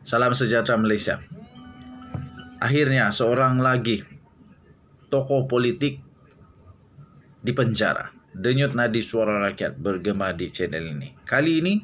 Salam sejahtera Malaysia. Akhirnya seorang lagi tokoh politik di penjara. Denyut nadi suara rakyat bergema di channel ini. Kali ini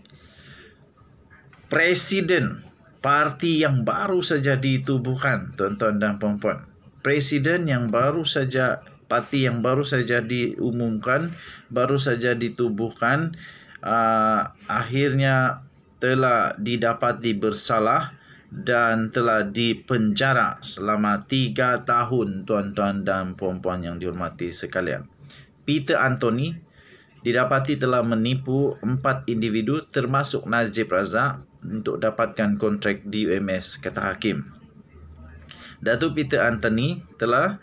presiden parti yang baru saja ditubuhkan, tuan-tuan dan puan-puan. Presiden yang baru saja parti yang baru saja diumumkan, baru saja ditubuhkan, uh, akhirnya telah didapati bersalah dan telah dipenjara selama tiga tahun tuan-tuan dan puan-puan yang dihormati sekalian. Peter Anthony didapati telah menipu empat individu termasuk Najib Razak untuk dapatkan kontrak di UMS kata Hakim. Datuk Peter Anthony telah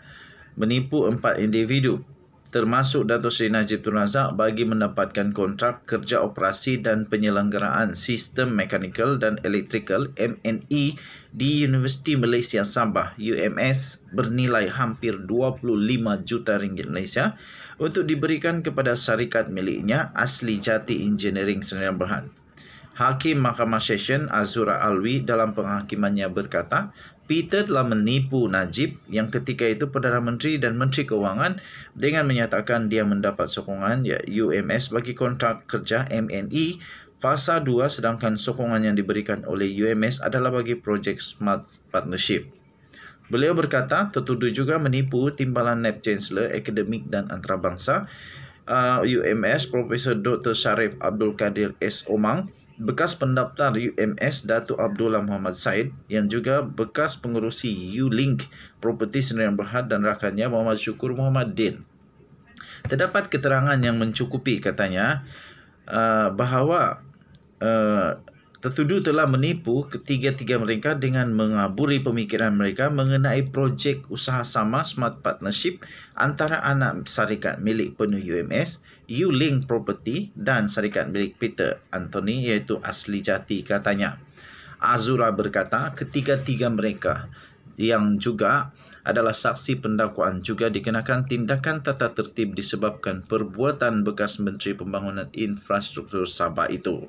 menipu empat individu termasuk Dato' Sri Tun Razak bagi mendapatkan kontrak kerja operasi dan penyelenggaraan sistem mekanikal dan elektrikal MNE di Universiti Malaysia Sabah UMS bernilai hampir 25 juta ringgit Malaysia untuk diberikan kepada syarikat miliknya Asli Jati Engineering Sdn Bhd. Hakim Mahkamah Session Azura Alwi dalam penghakimannya berkata, Peter telah menipu Najib yang ketika itu Perdana Menteri dan Menteri Keuangan dengan menyatakan dia mendapat sokongan ya, UMS bagi kontrak kerja MNE fasa 2 sedangkan sokongan yang diberikan oleh UMS adalah bagi projek Smart Partnership. Beliau berkata tertuduh juga menipu timbalan Net Chancellor Akademik dan Antarabangsa uh, UMS Profesor Dr. Syarif Abdul Kadir S. Omang bekas pendaftar UMS Datuk Abdullah Muhammad Said yang juga bekas pengerusi U-Link Property Sdn Berhad dan rakannya Muhammad Syukur Muhammad Din. Terdapat keterangan yang mencukupi katanya uh, bahawa uh, tertuduh telah menipu ketiga-tiga mereka dengan mengaburi pemikiran mereka mengenai projek usaha sama smart partnership antara anak syarikat milik penuh UMS, Ulink Property dan syarikat milik Peter Anthony iaitu Asli Jati katanya. Azura berkata ketiga-tiga mereka yang juga adalah saksi pendakwaan juga dikenakan tindakan tata tertib disebabkan perbuatan bekas Menteri Pembangunan Infrastruktur Sabah itu.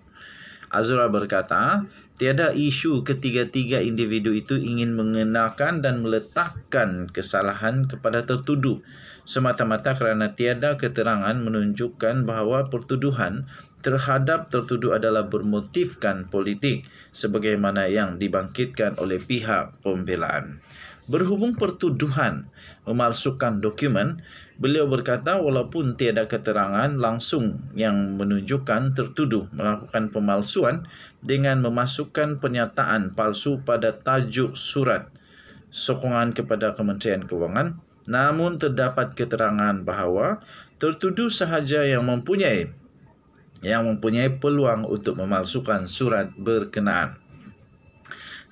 Azura berkata, tiada isu ketiga-tiga individu itu ingin mengenakan dan meletakkan kesalahan kepada tertuduh semata-mata kerana tiada keterangan menunjukkan bahawa pertuduhan terhadap tertuduh adalah bermotifkan politik sebagaimana yang dibangkitkan oleh pihak pembelaan. Berhubung pertuduhan memalsukan dokumen, beliau berkata walaupun tiada keterangan langsung yang menunjukkan tertuduh melakukan pemalsuan dengan memasukkan pernyataan palsu pada tajuk surat sokongan kepada Kementerian Kewangan, namun terdapat keterangan bahawa tertuduh sahaja yang mempunyai yang mempunyai peluang untuk memalsukan surat berkenaan.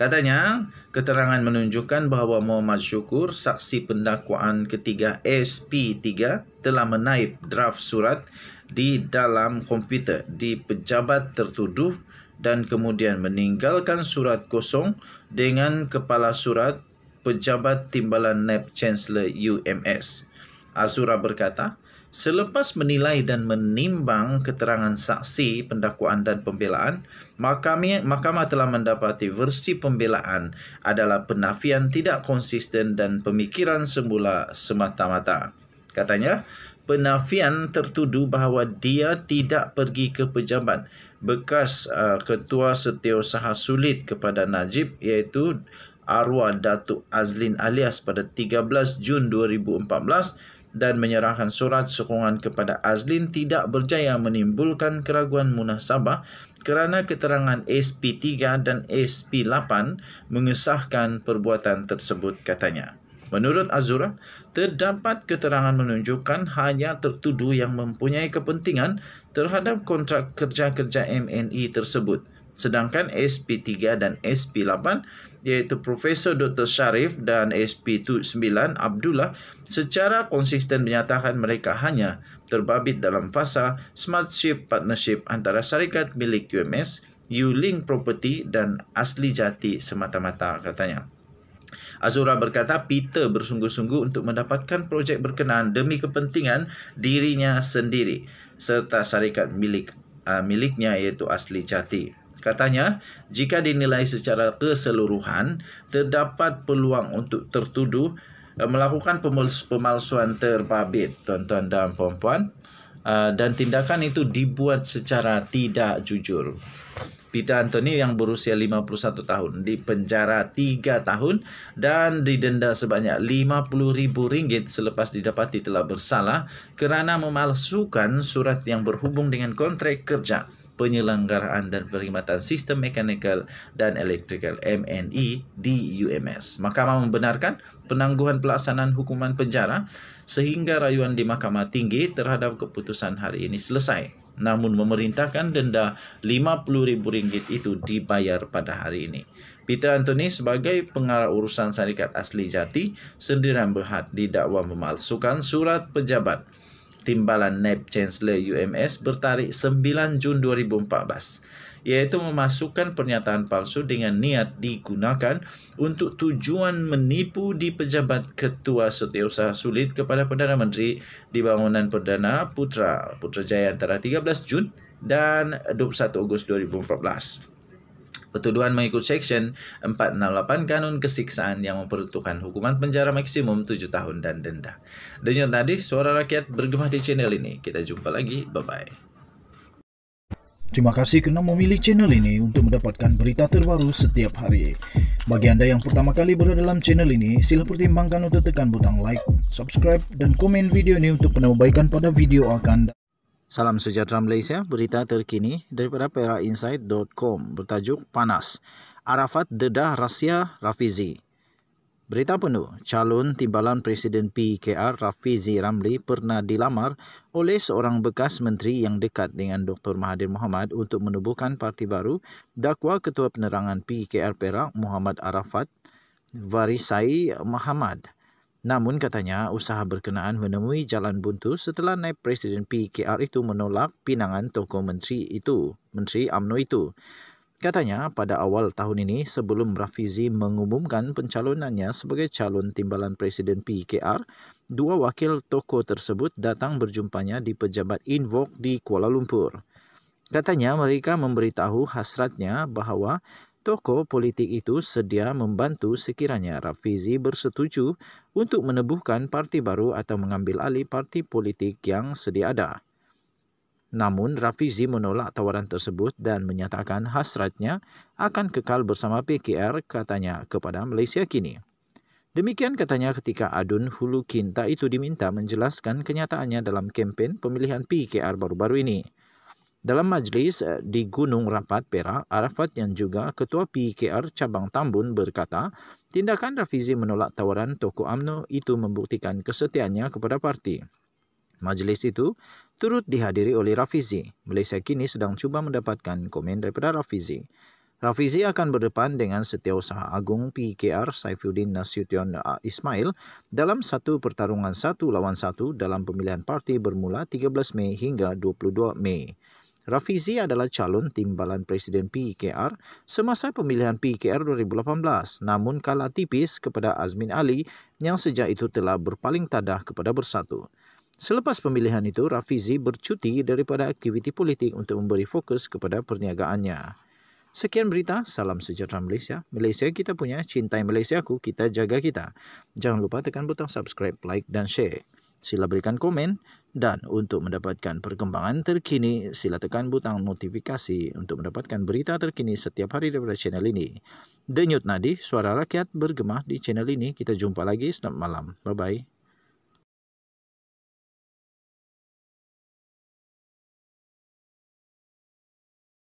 Katanya, keterangan menunjukkan bahawa Muhammad Syukur, saksi pendakwaan ketiga SP3 telah menaip draft surat di dalam komputer di pejabat tertuduh dan kemudian meninggalkan surat kosong dengan kepala surat pejabat timbalan NAP Chancellor UMS. Azura berkata, Selepas menilai dan menimbang keterangan saksi, pendakwaan dan pembelaan, mahkamah, mahkamah telah mendapati versi pembelaan adalah penafian tidak konsisten dan pemikiran semula semata-mata. Katanya, penafian tertuduh bahawa dia tidak pergi ke pejabat bekas uh, ketua setiausaha sulit kepada Najib iaitu arwah Datuk Azlin alias pada 13 Jun 2014 dan menyerahkan surat sokongan kepada Azlin tidak berjaya menimbulkan keraguan Munasabah kerana keterangan SP3 dan SP8 mengesahkan perbuatan tersebut katanya. Menurut Azura, terdapat keterangan menunjukkan hanya tertuduh yang mempunyai kepentingan terhadap kontrak kerja-kerja MNE tersebut. Sedangkan SP3 dan SP8 iaitu Profesor Dr. Sharif dan SP9 Abdullah secara konsisten menyatakan mereka hanya terbabit dalam fasa smartship partnership antara syarikat milik QMS, Ulink Property dan Asli Jati semata-mata katanya. Azura berkata Peter bersungguh-sungguh untuk mendapatkan projek berkenaan demi kepentingan dirinya sendiri serta syarikat milik uh, miliknya iaitu Asli Jati. Katanya, jika dinilai secara keseluruhan, terdapat peluang untuk tertuduh eh, melakukan pemalsuan terbabit, tuan-tuan dan puan-puan. Eh, dan tindakan itu dibuat secara tidak jujur. Peter Anthony yang berusia 51 tahun dipenjara 3 tahun dan didenda sebanyak RM50,000 selepas didapati telah bersalah kerana memalsukan surat yang berhubung dengan kontrak kerja penyelenggaraan dan perkhidmatan sistem mekanikal dan elektrikal MNE di UMS. Mahkamah membenarkan penangguhan pelaksanaan hukuman penjara sehingga rayuan di Mahkamah Tinggi terhadap keputusan hari ini selesai namun memerintahkan denda RM50,000 itu dibayar pada hari ini. Peter Anthony sebagai pengarah urusan syarikat asli jati sendirian berhad didakwa memalsukan surat pejabat timbalan Naib Chancellor UMS bertarik 9 Jun 2014 iaitu memasukkan pernyataan palsu dengan niat digunakan untuk tujuan menipu di pejabat ketua setiausaha sulit kepada Perdana Menteri di bangunan Perdana Putra Putrajaya antara 13 Jun dan 21 Ogos 2014. Pertuduhan mengikut Section 468 Kanun Kesiksaan yang memperuntukkan hukuman penjara maksimum 7 tahun dan denda. yang tadi, suara rakyat bergema di channel ini. Kita jumpa lagi, bye-bye. Terima kasih kerana memilih channel ini untuk mendapatkan berita terbaru setiap hari. Bagi anda yang pertama kali berada dalam channel ini, sila pertimbangkan untuk tekan butang like, subscribe dan komen video ini untuk penambahbaikan pada video akan datang. Salam sejahtera Malaysia, berita terkini daripada perainsight.com bertajuk Panas. Arafat dedah rahsia Rafizi. Berita penuh, calon timbalan Presiden PKR Rafizi Ramli pernah dilamar oleh seorang bekas menteri yang dekat dengan Dr. Mahathir Mohamad untuk menubuhkan parti baru, dakwa Ketua Penerangan PKR Perak Muhammad Arafat Varisai Mohamad. Namun katanya usaha berkenaan menemui jalan buntu setelah naib presiden PKR itu menolak pinangan toko menteri itu, menteri AMNO itu. Katanya pada awal tahun ini sebelum Rafizi mengumumkan pencalonannya sebagai calon timbalan presiden PKR, dua wakil toko tersebut datang berjumpanya di pejabat Invok di Kuala Lumpur. Katanya mereka memberitahu hasratnya bahawa Tokoh politik itu sedia membantu sekiranya Rafizi bersetuju untuk menebuhkan parti baru atau mengambil alih parti politik yang sedia ada. Namun Rafizi menolak tawaran tersebut dan menyatakan hasratnya akan kekal bersama PKR katanya kepada Malaysia Kini. Demikian katanya ketika Adun Hulu Kinta itu diminta menjelaskan kenyataannya dalam kampanye pemilihan PKR baru-baru ini. Dalam majlis eh, di Gunung Rapat Perak, Arafat yang juga Ketua PKR Cabang Tambun berkata, tindakan Rafizi menolak tawaran Toko UMNO itu membuktikan kesetiaannya kepada parti. Majlis itu turut dihadiri oleh Rafizi. Malaysia kini sedang cuba mendapatkan komen daripada Rafizi. Rafizi akan berdepan dengan Setiausaha Agung PKR Saifuddin Nasution eh, Ismail dalam satu pertarungan satu lawan satu dalam pemilihan parti bermula 13 Mei hingga 22 Mei. Rafizi adalah calon timbalan Presiden PKR e semasa pemilihan PKR e 2018 namun kalah tipis kepada Azmin Ali yang sejak itu telah berpaling tadah kepada Bersatu. Selepas pemilihan itu, Rafizi bercuti daripada aktiviti politik untuk memberi fokus kepada perniagaannya. Sekian berita, salam sejahtera Malaysia. Malaysia kita punya, cintai Malaysia aku, kita jaga kita. Jangan lupa tekan butang subscribe, like dan share sila berikan komen dan untuk mendapatkan perkembangan terkini sila tekan butang notifikasi untuk mendapatkan berita terkini setiap hari daripada channel ini. Denyut Nadi, suara rakyat bergema di channel ini. Kita jumpa lagi selamat malam. Bye-bye.